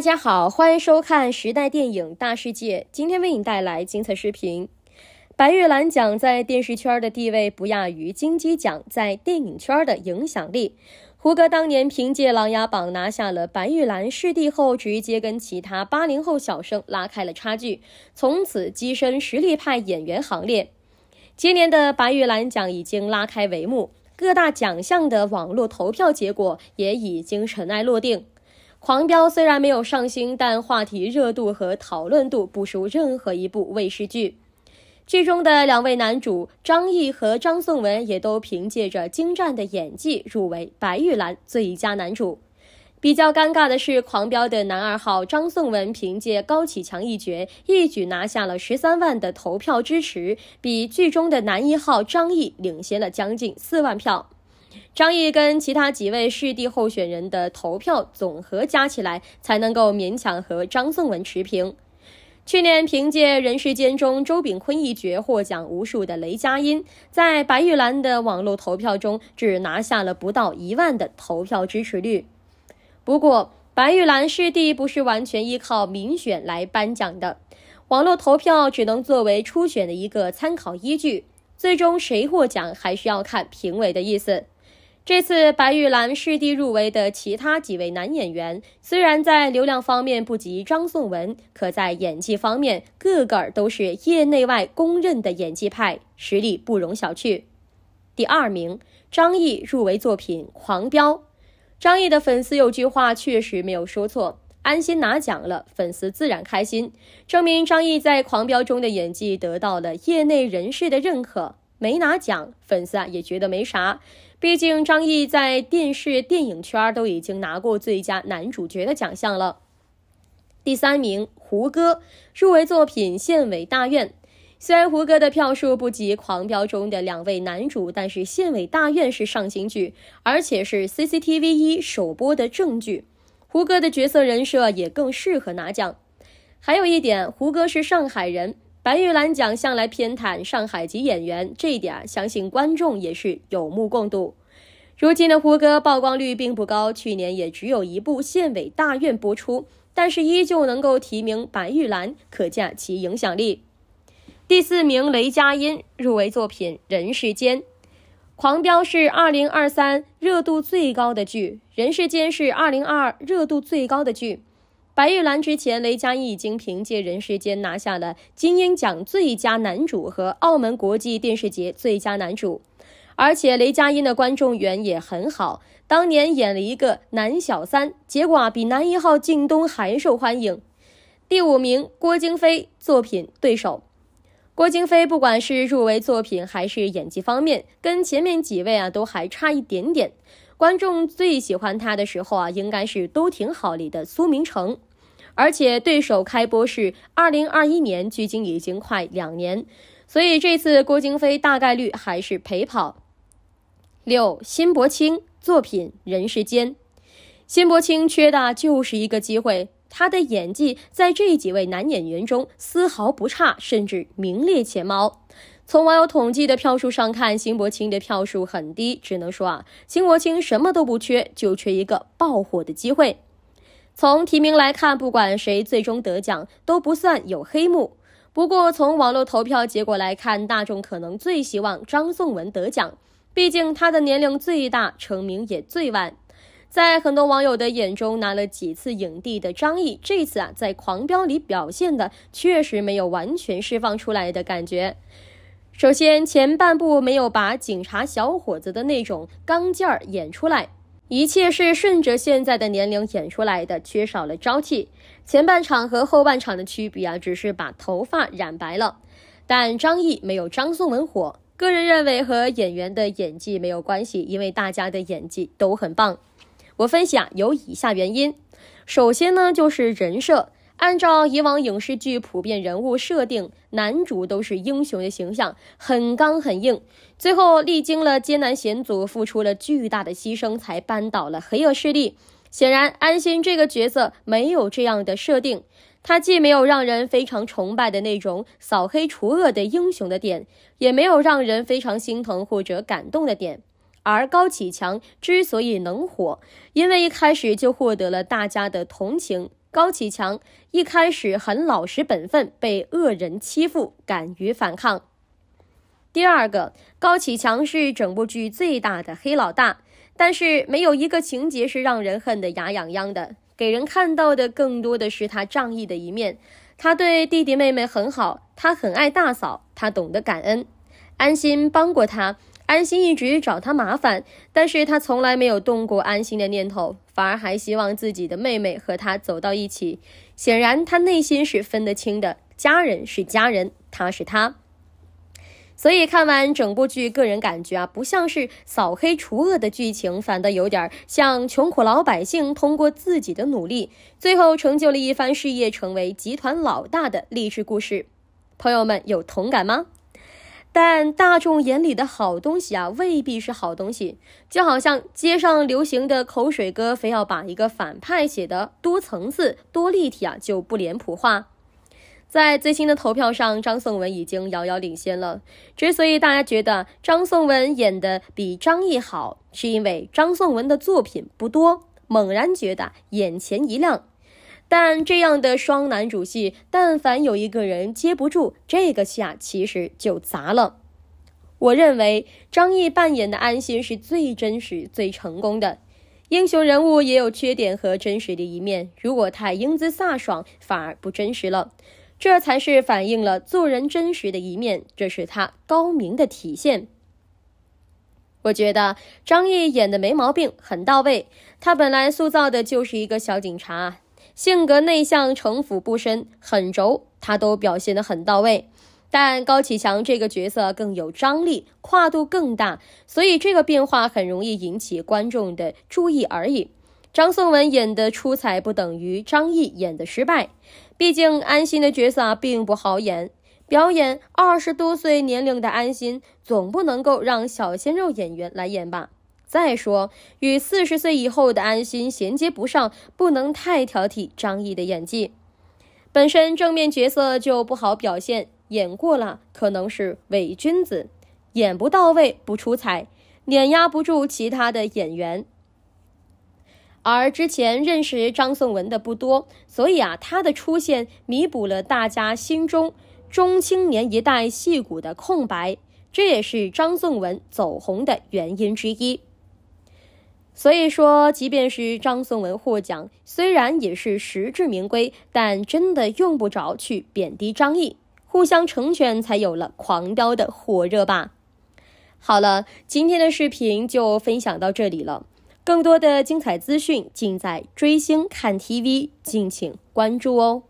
大家好，欢迎收看《时代电影大世界》，今天为你带来精彩视频。白玉兰奖在电视圈的地位不亚于金鸡奖在电影圈的影响力。胡歌当年凭借《琅琊榜》拿下了白玉兰视帝后，直接跟其他八零后小生拉开了差距，从此跻身实力派演员行列。今年的白玉兰奖已经拉开帷幕，各大奖项的网络投票结果也已经尘埃落定。《狂飙》虽然没有上星，但话题热度和讨论度不输任何一部卫视剧。剧中的两位男主张译和张颂文也都凭借着精湛的演技入围白玉兰最佳男主。比较尴尬的是，《狂飙》的男二号张颂文凭借高启强一角，一举拿下了十三万的投票支持，比剧中的男一号张译领先了将近四万票。张毅跟其他几位视帝候选人的投票总和加起来，才能够勉强和张颂文持平。去年凭借《人世间》中周秉昆一角获奖无数的雷佳音，在白玉兰的网络投票中只拿下了不到一万的投票支持率。不过，白玉兰视帝不是完全依靠民选来颁奖的，网络投票只能作为初选的一个参考依据，最终谁获奖还需要看评委的意思。这次白玉兰视帝入围的其他几位男演员，虽然在流量方面不及张颂文，可在演技方面个个都是业内外公认的演技派，实力不容小觑。第二名，张译入围作品《狂飙》。张译的粉丝有句话确实没有说错，安心拿奖了，粉丝自然开心，证明张译在《狂飙》中的演技得到了业内人士的认可。没拿奖，粉丝啊也觉得没啥。毕竟张译在电视电影圈都已经拿过最佳男主角的奖项了。第三名胡歌入围作品《县委大院》，虽然胡歌的票数不及《狂飙》中的两位男主，但是《县委大院》是上星剧，而且是 CCTV 一首播的正剧，胡歌的角色人设也更适合拿奖。还有一点，胡歌是上海人。白玉兰奖向来偏袒上海籍演员，这一点相信观众也是有目共睹。如今的胡歌曝光率并不高，去年也只有一部《县委大院》播出，但是依旧能够提名白玉兰，可见其影响力。第四名雷佳音入围作品《人世间》，狂飙是二零二三热度最高的剧，《人世间》是二零二热度最高的剧。白玉兰之前，雷佳音已经凭借《人世间》拿下了金鹰奖最佳男主和澳门国际电视节最佳男主，而且雷佳音的观众缘也很好。当年演了一个男小三，结果啊比男一号靳东还受欢迎。第五名，郭京飞作品对手。郭京飞不管是入围作品还是演技方面，跟前面几位啊都还差一点点。观众最喜欢他的时候啊，应该是《都挺好》里的苏明成，而且对手开播是二零二一年，距今已经快两年，所以这次郭京飞大概率还是陪跑。六，辛柏青作品《人世间》，辛柏青缺的就是一个机会，他的演技在这几位男演员中丝毫不差，甚至名列前茅。从网友统计的票数上看，辛柏青的票数很低，只能说啊，辛柏青什么都不缺，就缺一个爆火的机会。从提名来看，不管谁最终得奖，都不算有黑幕。不过，从网络投票结果来看，大众可能最希望张颂文得奖，毕竟他的年龄最大，成名也最晚。在很多网友的眼中，拿了几次影帝的张译，这次啊，在《狂飙》里表现的确实没有完全释放出来的感觉。首先，前半部没有把警察小伙子的那种刚劲儿演出来，一切是顺着现在的年龄演出来的，缺少了朝气。前半场和后半场的区别啊，只是把头发染白了。但张译没有张颂文火，个人认为和演员的演技没有关系，因为大家的演技都很棒。我分析啊，有以下原因：首先呢，就是人设。按照以往影视剧普遍人物设定，男主都是英雄的形象，很刚很硬，最后历经了艰难险阻，付出了巨大的牺牲，才扳倒了黑恶势力。显然，安心这个角色没有这样的设定，他既没有让人非常崇拜的那种扫黑除恶的英雄的点，也没有让人非常心疼或者感动的点。而高启强之所以能火，因为一开始就获得了大家的同情。高启强一开始很老实本分，被恶人欺负，敢于反抗。第二个，高启强是整部剧最大的黑老大，但是没有一个情节是让人恨得牙痒痒的，给人看到的更多的是他仗义的一面。他对弟弟妹妹很好，他很爱大嫂，他懂得感恩，安心帮过他。安心一直找他麻烦，但是他从来没有动过安心的念头，反而还希望自己的妹妹和他走到一起。显然，他内心是分得清的，家人是家人，他是他。所以看完整部剧，个人感觉啊，不像是扫黑除恶的剧情，反倒有点像穷苦老百姓通过自己的努力，最后成就了一番事业，成为集团老大的励志故事。朋友们有同感吗？但大众眼里的好东西啊，未必是好东西。就好像街上流行的口水歌，非要把一个反派写得多层次、多立体啊，就不脸谱化。在最新的投票上，张颂文已经遥遥领先了。之所以大家觉得张颂文演的比张译好，是因为张颂文的作品不多，猛然觉得眼前一亮。但这样的双男主戏，但凡有一个人接不住这个戏啊，其实就砸了。我认为张译扮演的安心是最真实、最成功的英雄人物，也有缺点和真实的一面。如果太英姿飒爽，反而不真实了。这才是反映了做人真实的一面，这是他高明的体现。我觉得张译演的没毛病，很到位。他本来塑造的就是一个小警察。性格内向、城府不深、很轴，他都表现得很到位。但高启强这个角色更有张力，跨度更大，所以这个变化很容易引起观众的注意而已。张颂文演的出彩不等于张译演的失败，毕竟安心的角色并不好演。表演二十多岁年龄的安心，总不能够让小鲜肉演员来演吧？再说，与四十岁以后的安心衔接不上，不能太挑剔张译的演技。本身正面角色就不好表现，演过了可能是伪君子，演不到位不出彩，碾压不住其他的演员。而之前认识张颂文的不多，所以啊，他的出现弥补了大家心中中青年一代戏骨的空白，这也是张颂文走红的原因之一。所以说，即便是张颂文获奖，虽然也是实至名归，但真的用不着去贬低张译，互相成全才有了狂飙的火热吧。好了，今天的视频就分享到这里了，更多的精彩资讯尽在追星看 TV，敬请关注哦。